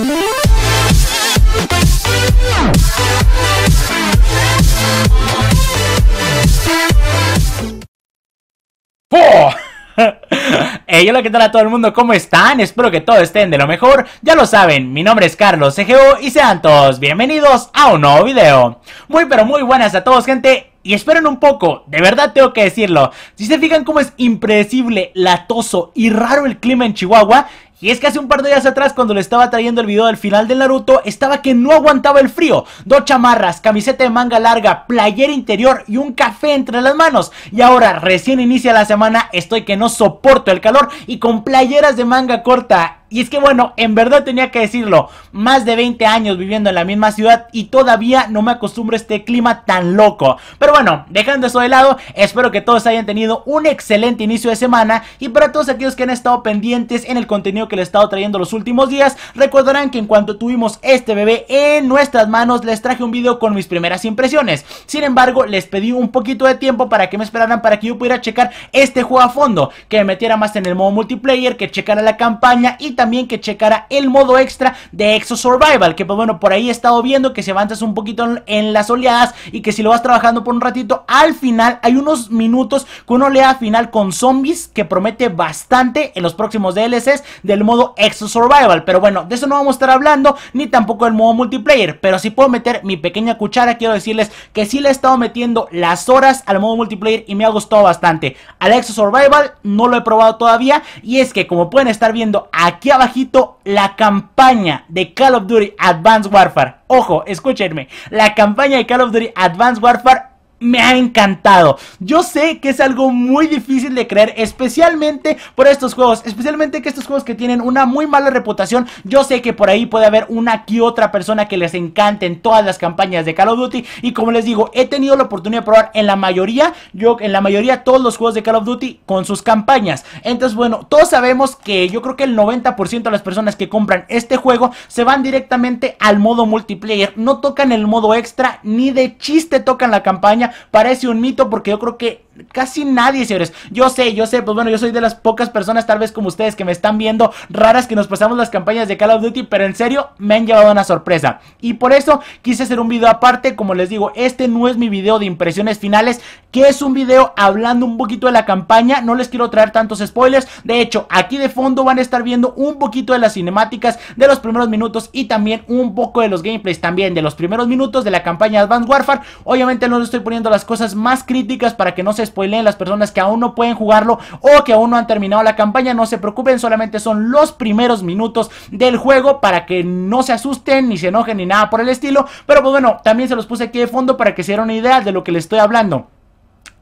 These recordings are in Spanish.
Hey, hola, que tal a todo el mundo? ¿Cómo están? Espero que todos estén de lo mejor. Ya lo saben, mi nombre es Carlos CGO y sean todos bienvenidos a un nuevo video. Muy pero muy buenas a todos, gente. Y esperen un poco, de verdad tengo que decirlo. Si se fijan cómo es impredecible, latoso y raro el clima en Chihuahua, y es que hace un par de días atrás cuando le estaba trayendo el video del final de Naruto Estaba que no aguantaba el frío Dos chamarras, camiseta de manga larga, playera interior y un café entre las manos Y ahora recién inicia la semana estoy que no soporto el calor Y con playeras de manga corta y es que bueno, en verdad tenía que decirlo, más de 20 años viviendo en la misma ciudad y todavía no me acostumbro a este clima tan loco. Pero bueno, dejando eso de lado, espero que todos hayan tenido un excelente inicio de semana y para todos aquellos que han estado pendientes en el contenido que les he estado trayendo los últimos días, recordarán que en cuanto tuvimos este bebé en nuestras manos, les traje un video con mis primeras impresiones. Sin embargo, les pedí un poquito de tiempo para que me esperaran para que yo pudiera checar este juego a fondo, que me metiera más en el modo multiplayer, que checara la campaña y también que checara el modo extra de Exo Survival, que pues bueno, por ahí he estado viendo que se avanzas un poquito en, las oleadas y que si lo vas trabajando por un ratito, al final hay unos minutos con una oleada final con zombies que promete bastante en los próximos DLCs del modo Exo Survival, pero bueno, de eso no vamos a estar hablando, ni tampoco del modo multiplayer, pero si puedo meter mi pequeña cuchara, quiero decirles que sí le he estado metiendo las horas al modo multiplayer y me ha gustado bastante. Al Exo Survival no lo he probado todavía y es que como pueden estar viendo aquí abajito la campaña de Call of Duty Advanced Warfare. Ojo, escúchenme, la campaña de Call of Duty Advanced Warfare me ha encantado. Yo sé que es algo muy difícil de creer, especialmente por estos juegos, especialmente que estos juegos que tienen una muy mala reputación, yo sé que por ahí puede haber una que otra persona que les encanten todas las campañas de Call of Duty y como les digo, he tenido la oportunidad de probar en la mayoría, yo en la mayoría todos los juegos de Call of Duty con sus campañas. Entonces, bueno, todos sabemos que yo creo que el 90% de las personas que compran este juego se van directamente al modo multiplayer, no tocan el modo extra ni de chiste tocan la campaña parece un mito porque yo creo que casi nadie, señores. Yo sé, yo sé, pues bueno, yo soy de las pocas personas, tal vez como ustedes, que me están viendo raras que nos pasamos las campañas de Call of Duty, pero en serio, me han llevado una sorpresa. Y por eso quise hacer un video aparte, como les digo, este no es mi video de impresiones finales, que es un video hablando un poquito de la campaña, no les quiero traer tantos spoilers, de hecho, aquí de fondo van a estar viendo un poquito de las cinemáticas de los primeros minutos y también un poco de los gameplays también de los primeros minutos de la campaña Advanced Warfare. Obviamente no les estoy poniendo las cosas más críticas para que no se spoileen las personas que aún no pueden jugarlo o que aún no han terminado la campaña. No se preocupen, solamente son los primeros minutos del juego para que no se asusten ni se enojen ni nada por el estilo. Pero pues bueno, también se los puse aquí de fondo para que se dieran una idea de lo que les estoy hablando.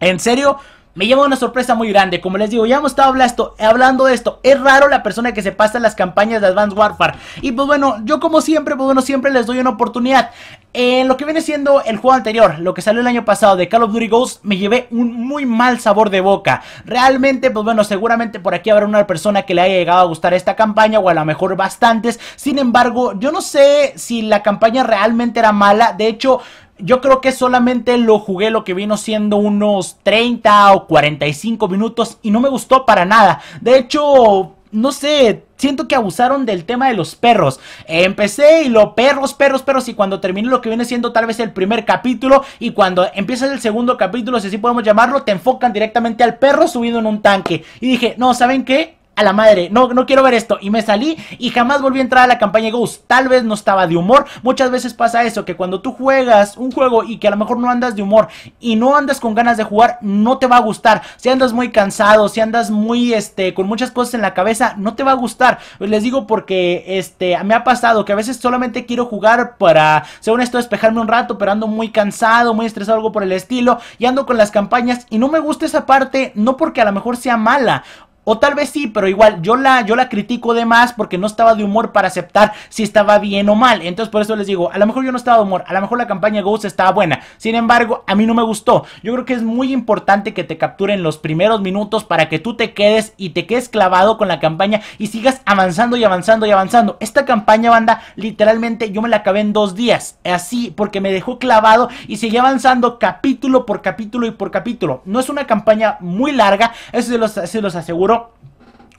En serio, me lleva una sorpresa muy grande. Como les digo, ya hemos estado hablando de esto. Es raro la persona que se pasa las campañas de Advanced Warfare. Y pues bueno, yo como siempre, pues bueno, siempre les doy una oportunidad. En lo que viene siendo el juego anterior, lo que salió el año pasado de Call of Duty Ghosts, me llevé un muy mal sabor de boca. Realmente, pues bueno, seguramente por aquí habrá una persona que le haya llegado a gustar esta campaña, o a lo mejor bastantes. Sin embargo, yo no sé si la campaña realmente era mala. De hecho, yo creo que solamente lo jugué lo que vino siendo unos 30 o 45 minutos y no me gustó para nada. De hecho, no sé, siento que abusaron del tema de los perros. Empecé y lo perros, perros, perros. Y cuando terminé lo que viene siendo tal vez el primer capítulo. Y cuando empiezas el segundo capítulo, si así podemos llamarlo, te enfocan directamente al perro subido en un tanque. Y dije, no, ¿saben qué? a la madre, no, no quiero ver esto. Y me salí y jamás volví a entrar a la campaña Ghost. Tal vez no estaba de humor. Muchas veces pasa eso, que cuando tú juegas un juego y que a lo mejor no andas de humor y no andas con ganas de jugar, no te va a gustar. Si andas muy cansado, si andas muy, este, con muchas cosas en la cabeza, no te va a gustar. Les digo porque, este, me ha pasado que a veces solamente quiero jugar para, según esto, despejarme un rato, pero ando muy cansado, muy estresado, algo por el estilo. Y ando con las campañas y no me gusta esa parte, no porque a lo mejor sea mala o tal vez sí, pero igual yo la, yo la critico de más porque no estaba de humor para aceptar si estaba bien o mal. Entonces por eso les digo, a lo mejor yo no estaba de humor, a lo mejor la campaña Ghost estaba buena. Sin embargo, a mí no me gustó. Yo creo que es muy importante que te capturen los primeros minutos para que tú te quedes y te quedes clavado con la campaña y sigas avanzando y avanzando y avanzando. Esta campaña, banda, literalmente yo me la acabé en dos días. Así, porque me dejó clavado y seguí avanzando capítulo por capítulo y por capítulo. No es una campaña muy larga, eso se los, se los aseguro ¿no?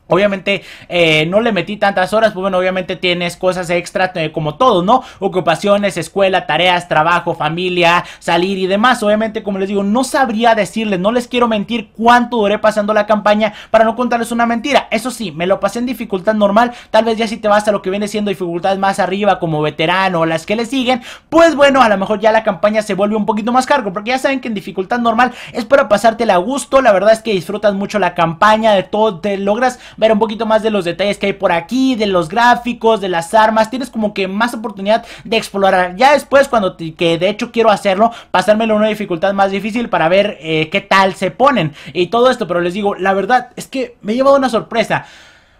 Obviamente eh, no le metí tantas horas, pues bueno, obviamente tienes cosas extra eh, como todo, ¿no? Ocupaciones, escuela, tareas, trabajo, familia, salir y demás. Obviamente, como les digo, no sabría decirles, no les quiero mentir cuánto duré pasando la campaña para no contarles una mentira. Eso sí, me lo pasé en dificultad normal, tal vez ya si te vas a lo que viene siendo dificultad más arriba como veterano o las que le siguen, pues bueno, a lo mejor ya la campaña se vuelve un poquito más cargo, porque ya saben que en dificultad normal es para pasártela a gusto, la verdad es que disfrutas mucho la campaña, de todo, te logras ver un poquito más de los detalles que hay por aquí, de los gráficos, de las armas, tienes como que más oportunidad de explorar. Ya después, cuando que de hecho quiero hacerlo, pasármelo a una dificultad más difícil para ver eh, qué tal se ponen y todo esto, pero les digo, la verdad es que me he llevado una sorpresa.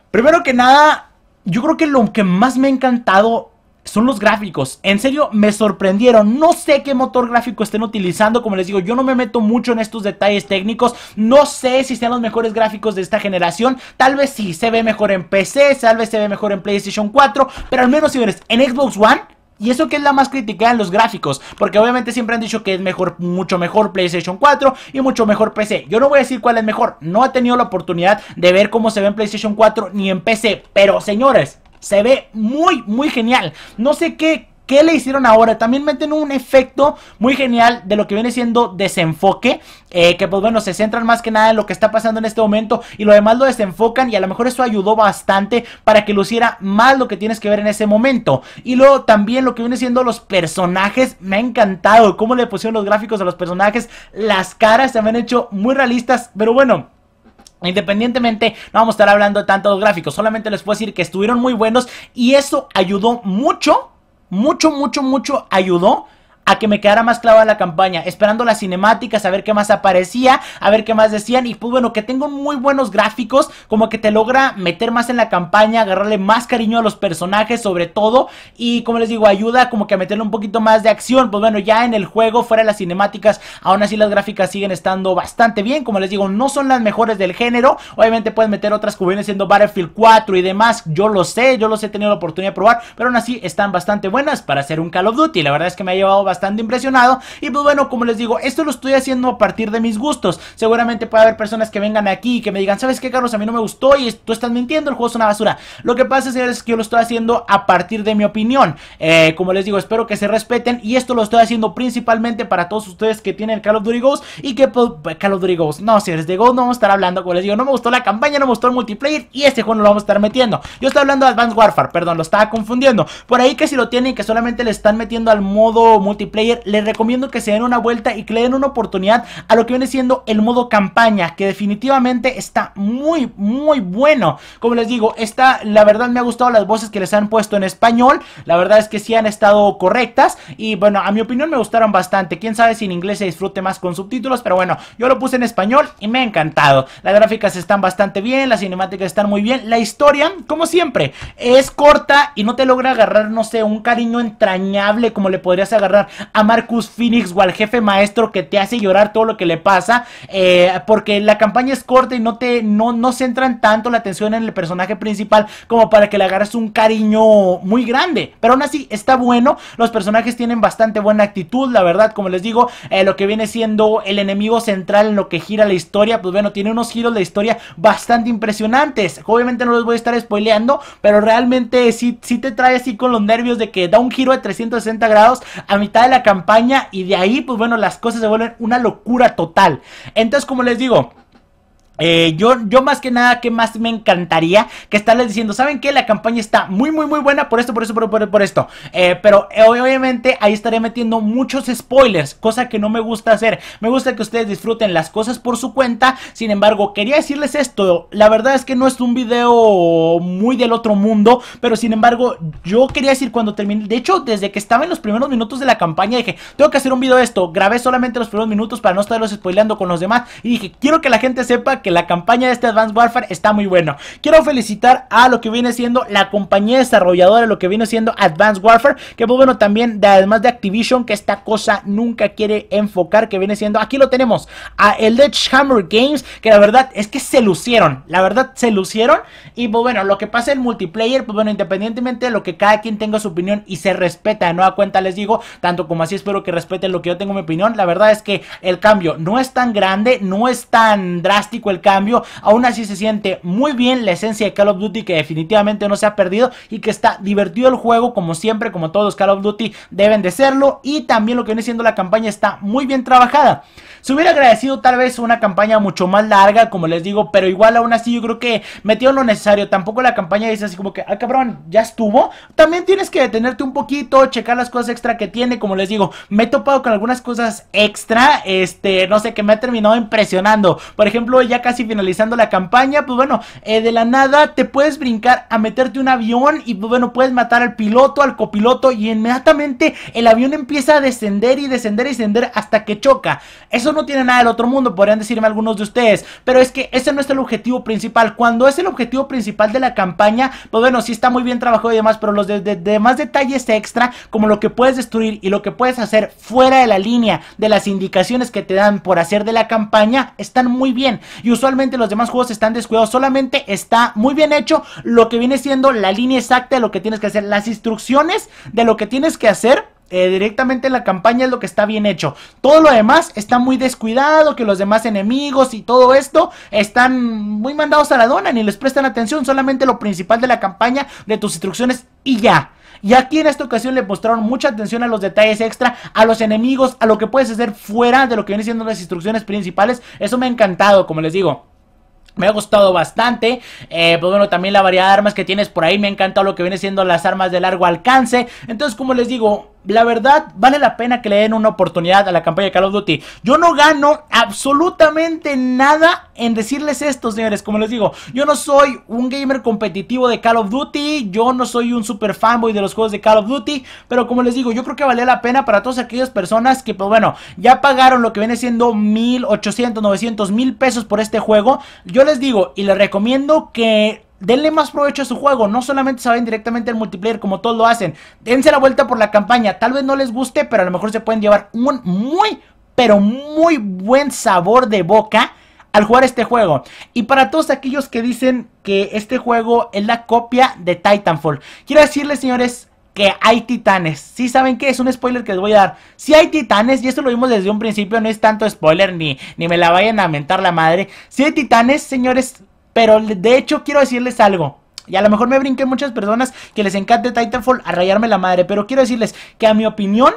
Primero que nada, yo creo que lo que más me ha encantado son los gráficos. En serio, me sorprendieron. No sé qué motor gráfico estén utilizando. Como les digo, yo no me meto mucho en estos detalles técnicos. No sé si sean los mejores gráficos de esta generación. Tal vez sí, se ve mejor en PC, tal vez se ve mejor en PlayStation 4. Pero al menos, señores, en Xbox One... Y eso que es la más criticada en los gráficos, porque obviamente siempre han dicho que es mejor, mucho mejor PlayStation 4 y mucho mejor PC. Yo no voy a decir cuál es mejor, no he tenido la oportunidad de ver cómo se ve en PlayStation 4 ni en PC, pero señores, se ve muy, muy genial. No sé qué, ¿Qué le hicieron ahora? También meten un efecto muy genial de lo que viene siendo desenfoque. Eh, que pues bueno, se centran más que nada en lo que está pasando en este momento. Y lo demás lo desenfocan. Y a lo mejor eso ayudó bastante para que luciera más lo que tienes que ver en ese momento. Y luego también lo que viene siendo los personajes. Me ha encantado cómo le pusieron los gráficos a los personajes. Las caras se me han hecho muy realistas. Pero bueno. Independientemente, no vamos a estar hablando de tantos gráficos, solamente les puedo decir que estuvieron muy buenos y eso ayudó mucho, mucho, mucho, mucho ayudó a que me quedara más clavada la campaña, esperando las cinemáticas, a ver qué más aparecía, a ver qué más decían y pues bueno, que tengo muy buenos gráficos, como que te logra meter más en la campaña, agarrarle más cariño a los personajes sobre todo y como les digo, ayuda como que a meterle un poquito más de acción, pues bueno, ya en el juego, fuera de las cinemáticas, aún así las gráficas siguen estando bastante bien, como les digo, no son las mejores del género, obviamente puedes meter otras cubiertas siendo Battlefield 4 y demás, yo lo sé, yo los he tenido la oportunidad de probar, pero aún así están bastante buenas para hacer un Call of Duty, la verdad es que me ha llevado bastante bastante impresionado. Y pues bueno, como les digo, esto lo estoy haciendo a partir de mis gustos. Seguramente puede haber personas que vengan aquí y que me digan, ¿sabes qué, Carlos? A mí no me gustó y tú estás mintiendo, el juego es una basura. Lo que pasa, señores, es que yo lo estoy haciendo a partir de mi opinión. Eh, como les digo, espero que se respeten. Y esto lo estoy haciendo principalmente para todos ustedes que tienen Call of Duty Ghost y que pues, eh, Call of Duty Ghost. No, señores, de Ghost no vamos a estar hablando. Como les digo, no me gustó la campaña, no me gustó el multiplayer y este juego no lo vamos a estar metiendo. Yo estoy hablando de Advanced Warfare, perdón, lo estaba confundiendo. Por ahí que si lo tienen que solamente le están metiendo al modo multiplayer Player les recomiendo que se den una vuelta y que le den una oportunidad a lo que viene siendo el modo campaña, que definitivamente está muy, muy bueno. Como les digo, esta, la verdad me ha gustado las voces que les han puesto en español, la verdad es que sí han estado correctas y bueno, a mi opinión me gustaron bastante. Quién sabe si en inglés se disfrute más con subtítulos, pero bueno, yo lo puse en español y me ha encantado. Las gráficas están bastante bien, las cinemáticas están muy bien, la historia, como siempre, es corta y no te logra agarrar, no sé, un cariño entrañable como le podrías agarrar a Marcus Phoenix o al jefe maestro que te hace llorar todo lo que le pasa, eh, porque la campaña es corta y no te no, no centran tanto la atención en el personaje principal como para que le agarres un cariño muy grande. Pero aún así está bueno, los personajes tienen bastante buena actitud, la verdad, como les digo, eh, lo que viene siendo el enemigo central en lo que gira la historia, pues bueno, tiene unos giros de historia bastante impresionantes. Obviamente no los voy a estar spoileando, pero realmente sí, sí te trae así con los nervios de que da un giro de 360 grados a mitad de la campaña y de ahí, pues bueno, las cosas se vuelven una locura total. Entonces, como les digo, eh, yo, más que nada, que más me encantaría que estarles diciendo, ¿saben qué? La campaña está muy, muy, muy buena por esto, por eso, por, por, por esto. Eh, pero eh, obviamente ahí estaré metiendo muchos spoilers, cosa que no me gusta hacer. Me gusta que ustedes disfruten las cosas por su cuenta. Sin embargo, quería decirles esto. La verdad es que no es un video muy del otro mundo, pero sin embargo, yo quería decir cuando terminé. De hecho, desde que estaba en los primeros minutos de la campaña, dije, tengo que hacer un video de esto. Grabé solamente los primeros minutos para no estarlos spoileando con los demás. Y dije, quiero que la gente sepa que la campaña de este Advanced Warfare está muy bueno. Quiero felicitar a lo que viene siendo la compañía desarrolladora, lo que viene siendo Advanced Warfare, que pues bueno también, de, además de Activision, que esta cosa nunca quiere enfocar, que viene siendo, aquí lo tenemos, a el Hammer Games, que la verdad es que se lucieron, la verdad se lucieron, y pues bueno, lo que pasa en multiplayer, pues bueno, independientemente de lo que cada quien tenga su opinión y se respeta, de nueva cuenta les digo, tanto como así espero que respeten lo que yo tengo mi opinión, la verdad es que el cambio no es tan grande, no es tan drástico el cambio. Aún así se siente muy bien la esencia de Call of Duty que definitivamente no se ha perdido y que está divertido el juego como siempre, como todos Call of Duty deben de serlo. Y también lo que viene siendo la campaña está muy bien trabajada. Se hubiera agradecido tal vez una campaña mucho más larga, como les digo, pero igual aún así yo creo que metieron lo necesario. Tampoco la campaña es así como que, ah cabrón, ya estuvo. También tienes que detenerte un poquito, checar las cosas extra que tiene, como les digo, me he topado con algunas cosas extra, este, no sé, que me ha terminado impresionando. Por ejemplo, ya casi finalizando la campaña, pues bueno, eh, de la nada te puedes brincar a meterte un avión y pues bueno, puedes matar al piloto, al copiloto y inmediatamente el avión empieza a descender y descender y descender hasta que choca. Eso no tiene nada del otro mundo, podrían decirme algunos de ustedes, pero es que ese no es el objetivo principal. Cuando es el objetivo principal de la campaña, pues bueno, si está muy bien trabajado y demás, pero los de, demás detalles extra, como lo que puedes destruir y lo que puedes hacer fuera de la línea de las indicaciones que te dan por hacer de la campaña, están muy bien usualmente los demás juegos están descuidados. Solamente está muy bien hecho lo que viene siendo la línea exacta de lo que tienes que hacer, las instrucciones de lo que tienes que hacer. Eh, directamente en la campaña es lo que está bien hecho. Todo lo demás está muy descuidado, que los demás enemigos y todo esto están muy mandados a la dona, ni les prestan atención, solamente lo principal de la campaña, de tus instrucciones y ya. Y aquí en esta ocasión le mostraron mucha atención a los detalles extra, a los enemigos, a lo que puedes hacer fuera de lo que vienen siendo las instrucciones principales. Eso me ha encantado, como les digo. Me ha gustado bastante. Eh, pues bueno, también la variedad de armas que tienes por ahí. Me ha encantado lo que viene siendo las armas de largo alcance. Entonces, como les digo, la verdad vale la pena que le den una oportunidad a la campaña de Call of Duty. Yo no gano absolutamente nada en decirles esto, señores. Como les digo, yo no soy un gamer competitivo de Call of Duty. Yo no soy un super fanboy de los juegos de Call of Duty. Pero como les digo, yo creo que vale la pena para todas aquellas personas que, pues bueno, ya pagaron lo que viene siendo 1800, 900 mil pesos por este juego. Yo les digo y les recomiendo que denle más provecho a su juego. No solamente saben directamente el multiplayer como todos lo hacen. Dense la vuelta por la campaña. Tal vez no les guste, pero a lo mejor se pueden llevar un muy, pero muy buen sabor de boca al jugar este juego. Y para todos aquellos que dicen que este juego es la copia de Titanfall. Quiero decirles, señores, que hay titanes. Si saben que es un spoiler que les voy a dar. Si hay titanes, y esto lo vimos desde un principio, no es tanto spoiler ni, ni me la vayan a mentar la madre. Si hay titanes, señores, pero de hecho quiero decirles algo. Y a lo mejor me brinqué muchas personas que les encante Titanfall a rayarme la madre. Pero quiero decirles que a mi opinión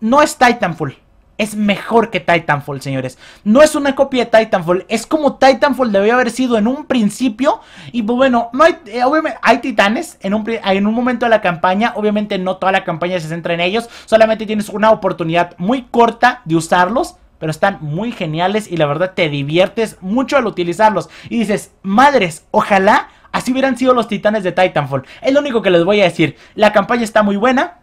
no es Titanfall. Es mejor que Titanfall, señores. No es una copia de Titanfall. Es como Titanfall debió haber sido en un principio. Y pues, bueno, no hay, eh, obviamente hay titanes en un, en un momento de la campaña. Obviamente no toda la campaña se centra en ellos. Solamente tienes una oportunidad muy corta de usarlos pero están muy geniales y la verdad te diviertes mucho al utilizarlos. Y dices, madres, ojalá así hubieran sido los titanes de Titanfall. Es lo único que les voy a decir. La campaña está muy buena.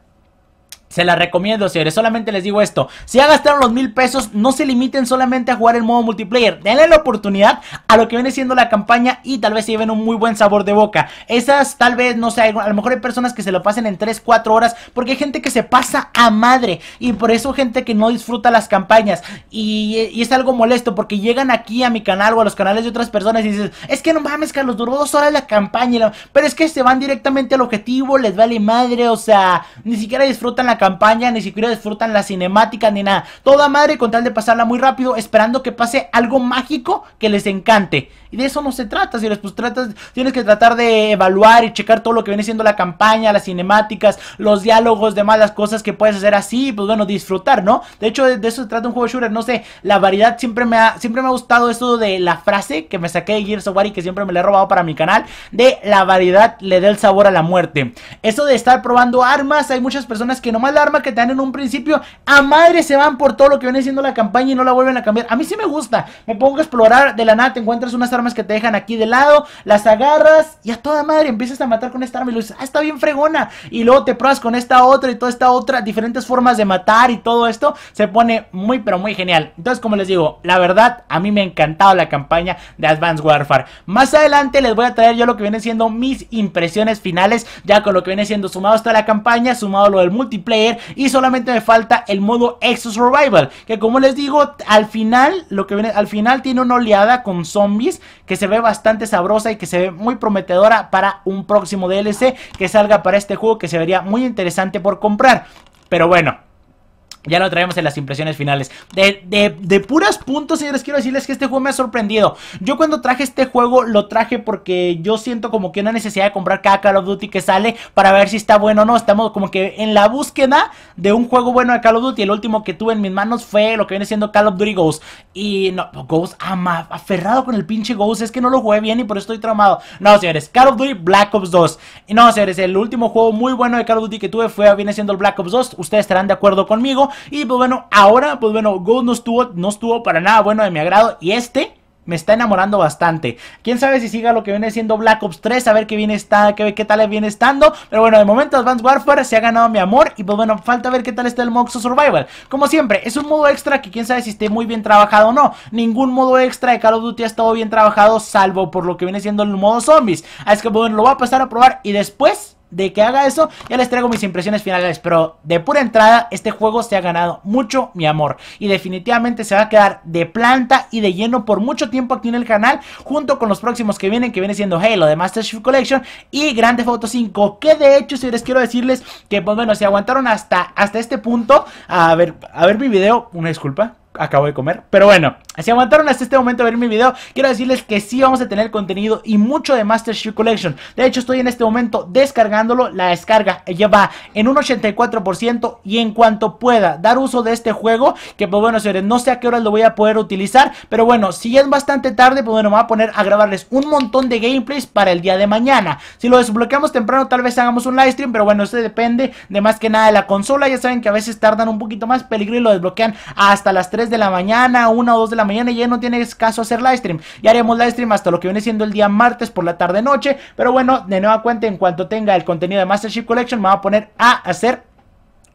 Se la recomiendo, señores. Solamente les digo esto. Si ya gastaron los mil pesos, no se limiten solamente a jugar el modo multiplayer. Denle la oportunidad a lo que viene siendo la campaña y tal vez se lleven un muy buen sabor de boca. Esas tal vez, no sé, a lo mejor hay personas que se lo pasen en 3, 4 horas porque hay gente que se pasa a madre y por eso gente que no disfruta las campañas y, es algo molesto porque llegan aquí a mi canal o a los canales de otras personas y dices, es que no mames Carlos, duró dos horas la campaña, pero es que se van directamente al objetivo, les vale madre, o sea, ni siquiera disfrutan la campaña campaña, ni siquiera disfrutan la cinemática ni nada. Toda madre con tal de pasarla muy rápido, esperando que pase algo mágico que les encante. Y de eso no se trata, si les pues tratas, tienes que tratar de evaluar y checar todo lo que viene siendo la campaña, las cinemáticas, los diálogos, demás, las cosas que puedes hacer así, pues bueno, disfrutar, ¿no? De hecho, de, eso se trata un juego shooter, no sé, la variedad siempre me ha, siempre me ha gustado eso de la frase que me saqué de Gears of War y que siempre me la he robado para mi canal, de la variedad le da el sabor a la muerte. Eso de estar probando armas, hay muchas personas que nomás arma que te dan en un principio, a madre se van por todo lo que viene siendo la campaña y no la vuelven a cambiar. A mí sí me gusta, me pongo a explorar, de la nada te encuentras unas armas que te dejan aquí de lado, las agarras y a toda madre empiezas a matar con esta arma y lo dices, ah, está bien fregona. Y luego te pruebas con esta otra y toda esta otra, diferentes formas de matar y todo esto, se pone muy pero muy genial. Entonces, como les digo, la verdad, a mí me ha encantado la campaña de Advanced Warfare. Más adelante les voy a traer yo lo que viene siendo mis impresiones finales, ya con lo que viene siendo sumado hasta la campaña, sumado lo del multiplayer y solamente me falta el modo Exo Survival, que como les digo, al final, lo que viene, al final tiene una oleada con zombies que se ve bastante sabrosa y que se ve muy prometedora para un próximo DLC que salga para este juego que se vería muy interesante por comprar. Pero bueno, ya lo traemos en las impresiones finales. De, de, de, puras puntos, señores, quiero decirles que este juego me ha sorprendido. Yo cuando traje este juego, lo traje porque yo siento como que una necesidad de comprar cada Call of Duty que sale para ver si está bueno o no. Estamos como que en la búsqueda de un juego bueno de Call of Duty. El último que tuve en mis manos fue lo que viene siendo Call of Duty Ghost. Y no, Ghost, aferrado con el pinche Ghost. Es que no lo jugué bien y por eso estoy traumado. No, señores, Call of Duty Black Ops 2. Y no, señores, el último juego muy bueno de Call of Duty que tuve fue, viene siendo el Black Ops 2. Ustedes estarán de acuerdo conmigo. Y pues bueno, ahora, pues bueno, Gold no estuvo, no estuvo para nada bueno de mi agrado. Y este, me está enamorando bastante. Quién sabe si siga lo que viene siendo Black Ops 3, a ver qué, viene está, qué, qué tal viene estando. Pero bueno, de momento Advanced Warfare se ha ganado mi amor. Y pues bueno, falta ver qué tal está el Moxo Survival. Como siempre, es un modo extra que quién sabe si esté muy bien trabajado o no. Ningún modo extra de Call of Duty ha estado bien trabajado, salvo por lo que viene siendo el modo zombies. Así que pues bueno, lo voy a pasar a probar y después de que haga eso, ya les traigo mis impresiones finales. Pero de pura entrada, este juego se ha ganado mucho mi amor. Y definitivamente se va a quedar de planta y de lleno por mucho tiempo aquí en el canal. Junto con los próximos que vienen, que viene siendo Halo de Master Chief Collection y Grande Foto 5. Que de hecho, si les quiero decirles que, pues bueno, se aguantaron hasta, hasta este punto. A ver, a ver mi video, una disculpa acabo de comer. Pero bueno, si aguantaron hasta este momento a ver mi video, quiero decirles que sí vamos a tener contenido y mucho de Master Chief Collection. De hecho, estoy en este momento descargándolo. La descarga ya va en un 84% y en cuanto pueda dar uso de este juego, que pues bueno, señores, no sé a qué horas lo voy a poder utilizar. Pero bueno, si es bastante tarde, pues bueno, me voy a poner a grabarles un montón de gameplays para el día de mañana. Si lo desbloqueamos temprano, tal vez hagamos un live stream, pero bueno, eso depende de más que nada de la consola. Ya saben que a veces tardan un poquito más peligro y lo desbloquean hasta las 3 de la mañana, Una o 2 de la mañana, Y ya no tienes caso hacer live stream. Ya haremos live stream hasta lo que viene siendo el día martes por la tarde noche. Pero bueno, de nueva cuenta, en cuanto tenga el contenido de Mastership Collection, me voy a poner a hacer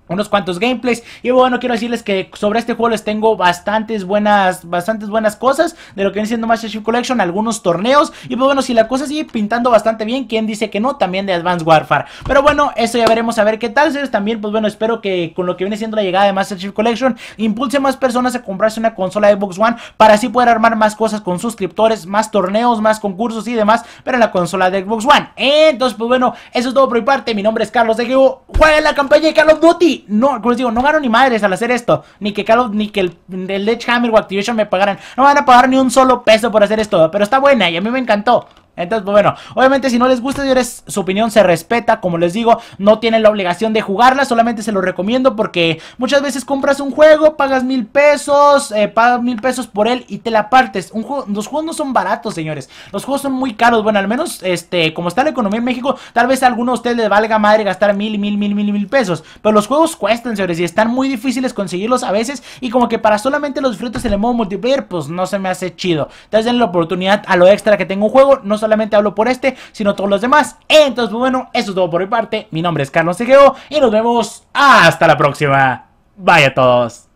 unos cuantos gameplays y bueno quiero decirles que sobre este juego les tengo bastantes buenas bastantes buenas cosas de lo que viene siendo Master Chief Collection algunos torneos y pues bueno si la cosa sigue pintando bastante bien ¿Quién dice que no también de Advanced Warfare pero bueno eso ya veremos a ver qué tal también pues bueno espero que con lo que viene siendo la llegada de Master Chief Collection impulse más personas a comprarse una consola de Xbox One para así poder armar más cosas con suscriptores más torneos más concursos y demás pero en la consola de Xbox One entonces pues bueno eso es todo por mi parte mi nombre es Carlos de Geo jueguen la campaña de Carlos of Duty no, como digo, no gano ni madres al hacer esto. Ni que ni que el, el Hammer o Activation me pagaran. No van a pagar ni un solo peso por hacer esto. Pero está buena y a mí me encantó. Entonces, pues bueno, obviamente si no les gusta, señores, su opinión se respeta, como les digo, no tienen la obligación de jugarla, solamente se lo recomiendo porque muchas veces compras un juego, pagas mil pesos, eh, pagas mil pesos por él y te la partes. Un juego, los juegos no son baratos, señores, los juegos son muy caros, bueno, al menos, este, como está la economía en México, tal vez a alguno de ustedes les valga madre gastar mil, mil, mil, mil, mil pesos, pero los juegos cuestan, señores, y están muy difíciles conseguirlos a veces y como que para solamente los disfrutes en el modo multiplayer, pues no se me hace chido. Entonces denle la oportunidad a lo extra que tengo un juego, no solamente hablo por este, sino todos los demás. Entonces, pues bueno, eso es todo por mi parte. Mi nombre es Carlos Egeo y nos vemos hasta la próxima. Vaya todos.